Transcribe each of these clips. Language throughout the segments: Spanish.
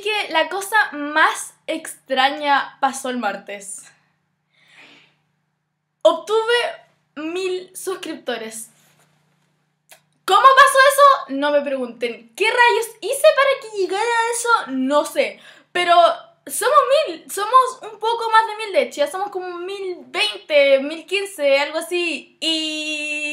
que la cosa más extraña pasó el martes. Obtuve mil suscriptores. ¿Cómo pasó eso? No me pregunten. ¿Qué rayos hice para que llegara a eso? No sé. Pero somos mil, somos un poco más de mil de hecho, ya somos como mil veinte, mil quince, algo así. Y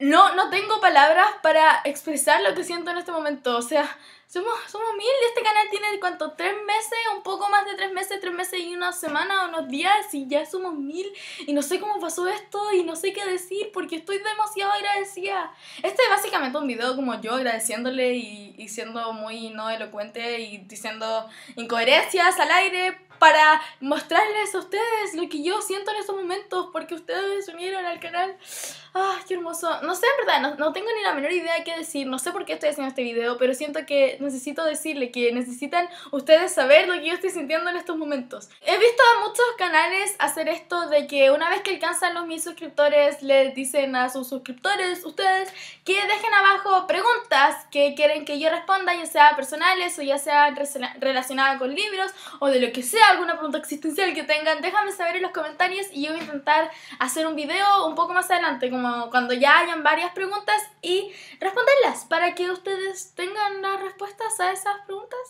no, no tengo palabras para expresar lo que siento en este momento. O sea, somos, somos mil. Este canal tiene, ¿cuánto? ¿Tres meses? Un poco más de tres meses, tres meses y una semana, unos días. Y ya somos mil. Y no sé cómo pasó esto y no sé qué decir porque estoy demasiado agradecida. Este es básicamente un video como yo agradeciéndole y, y siendo muy no elocuente y diciendo incoherencias al aire para mostrarles a ustedes lo que yo siento en estos momentos porque ustedes se unieron al canal. ¡ah, qué hermoso! No sé, en verdad, no, no, tengo ni la menor idea qué decir, no sé por qué estoy haciendo este video, pero siento que necesito decirle que necesitan ustedes saber lo que yo estoy sintiendo en estos momentos. He visto a muchos canales hacer esto de que una vez que alcanzan los mil suscriptores, les dicen a sus suscriptores, ustedes, que dejen abajo preguntas que quieren que yo responda, ya sea personales o ya sea relacionada con libros o de lo que sea, alguna pregunta existencial que tengan, déjame saber en los comentarios y yo voy a intentar hacer un video un poco más adelante, cuando ya hayan varias preguntas y responderlas para que ustedes tengan las respuestas a esas preguntas.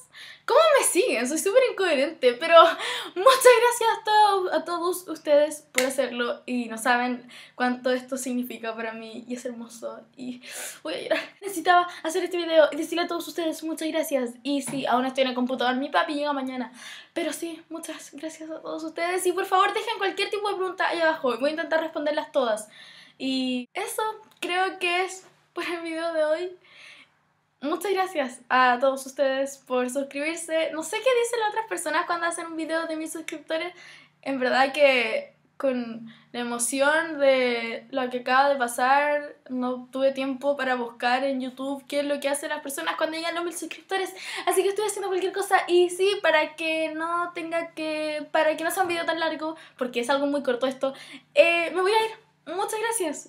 ¿Cómo me siguen? Soy súper incoherente, pero muchas gracias a, todos ustedes por hacerlo y no saben cuánto esto significa para mí y es hermoso y voy a llorar. Necesitaba hacer este video y decirle a todos ustedes muchas gracias y sí, aún estoy en el computador, mi papi llega mañana, pero sí, muchas gracias a todos ustedes y por favor dejen cualquier tipo de pregunta ahí abajo voy a intentar responderlas todas. Y eso creo que es por el video de hoy. Muchas gracias a todos ustedes por suscribirse. No sé qué dicen las otras personas cuando hacen un video de mis suscriptores. En verdad que con la emoción de lo que acaba de pasar, no tuve tiempo para buscar en YouTube qué es lo que hacen las personas cuando llegan los mil suscriptores. Así que estoy haciendo cualquier cosa y sí, para que no tenga que, para que no sea un video tan largo, porque es algo muy corto esto, eh, me voy a ir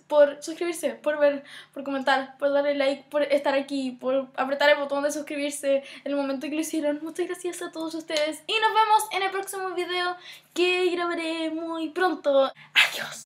por suscribirse, por ver, por comentar, por darle like, por estar aquí, por apretar el botón de suscribirse en el momento que lo hicieron. Muchas gracias a todos ustedes y nos vemos en el próximo video que grabaré muy pronto. Adiós.